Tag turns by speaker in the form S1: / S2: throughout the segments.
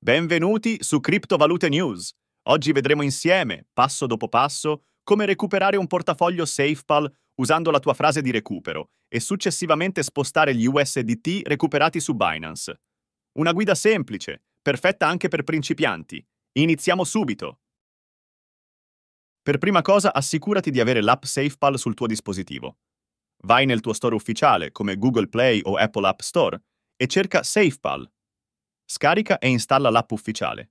S1: Benvenuti su Criptovalute News. Oggi vedremo insieme, passo dopo passo, come recuperare un portafoglio SafePal usando la tua frase di recupero e successivamente spostare gli USDT recuperati su Binance. Una guida semplice, perfetta anche per principianti. Iniziamo subito! Per prima cosa assicurati di avere l'app SafePal sul tuo dispositivo. Vai nel tuo store ufficiale, come Google Play o Apple App Store, e cerca SafePal Scarica e installa l'app ufficiale.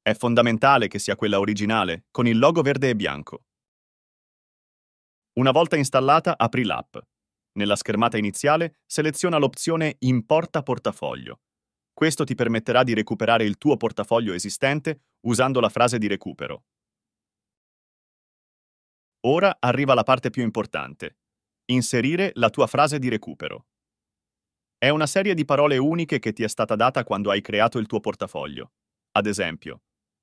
S1: È fondamentale che sia quella originale, con il logo verde e bianco. Una volta installata, apri l'app. Nella schermata iniziale, seleziona l'opzione Importa portafoglio. Questo ti permetterà di recuperare il tuo portafoglio esistente usando la frase di recupero. Ora arriva la parte più importante. Inserire la tua frase di recupero. È una serie di parole uniche che ti è stata data quando hai creato il tuo portafoglio. Ad esempio,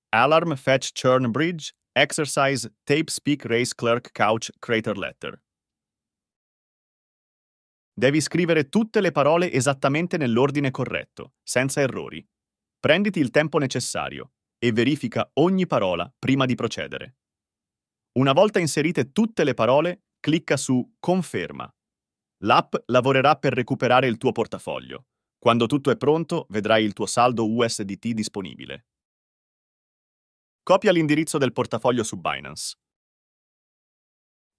S1: Alarm Fetch Churn Bridge, Exercise Tape Speak Race Clerk Couch Crater Letter. Devi scrivere tutte le parole esattamente nell'ordine corretto, senza errori. Prenditi il tempo necessario e verifica ogni parola prima di procedere. Una volta inserite tutte le parole, clicca su Conferma L'app lavorerà per recuperare il tuo portafoglio. Quando tutto è pronto, vedrai il tuo saldo USDT disponibile. Copia l'indirizzo del portafoglio su Binance.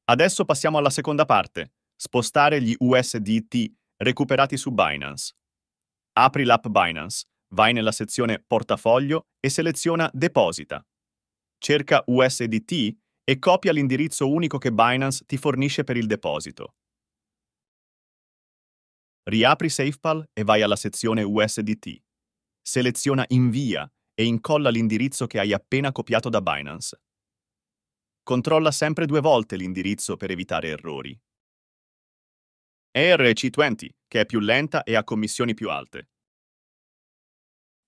S1: Adesso passiamo alla seconda parte, spostare gli USDT recuperati su Binance. Apri l'app Binance, vai nella sezione Portafoglio e seleziona Deposita. Cerca USDT e copia l'indirizzo unico che Binance ti fornisce per il deposito. Riapri SafePal e vai alla sezione USDT. Seleziona Invia e incolla l'indirizzo che hai appena copiato da Binance. Controlla sempre due volte l'indirizzo per evitare errori. ERC20, che è più lenta e ha commissioni più alte.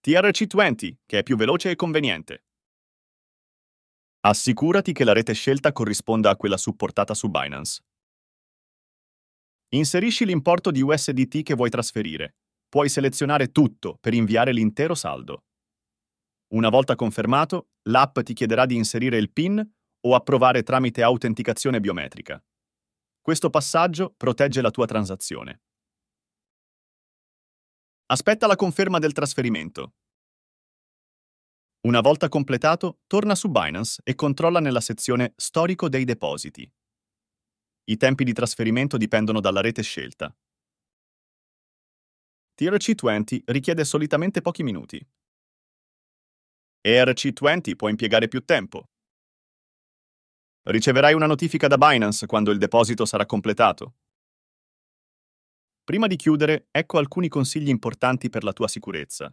S1: TRC20, che è più veloce e conveniente. Assicurati che la rete scelta corrisponda a quella supportata su Binance. Inserisci l'importo di USDT che vuoi trasferire. Puoi selezionare tutto per inviare l'intero saldo. Una volta confermato, l'app ti chiederà di inserire il PIN o approvare tramite autenticazione biometrica. Questo passaggio protegge la tua transazione. Aspetta la conferma del trasferimento. Una volta completato, torna su Binance e controlla nella sezione Storico dei depositi. I tempi di trasferimento dipendono dalla rete scelta. TRC20 richiede solitamente pochi minuti. ERC20 può impiegare più tempo. Riceverai una notifica da Binance quando il deposito sarà completato. Prima di chiudere, ecco alcuni consigli importanti per la tua sicurezza.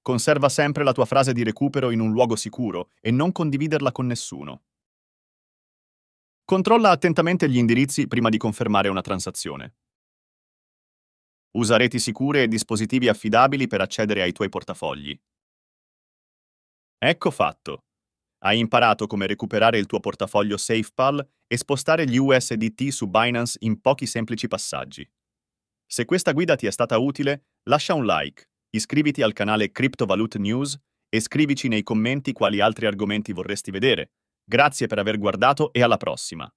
S1: Conserva sempre la tua frase di recupero in un luogo sicuro e non condividerla con nessuno. Controlla attentamente gli indirizzi prima di confermare una transazione. Usa reti sicure e dispositivi affidabili per accedere ai tuoi portafogli. Ecco fatto. Hai imparato come recuperare il tuo portafoglio SafePal e spostare gli USDT su Binance in pochi semplici passaggi. Se questa guida ti è stata utile, lascia un like, iscriviti al canale CryptoValute News e scrivici nei commenti quali altri argomenti vorresti vedere. Grazie per aver guardato e alla prossima!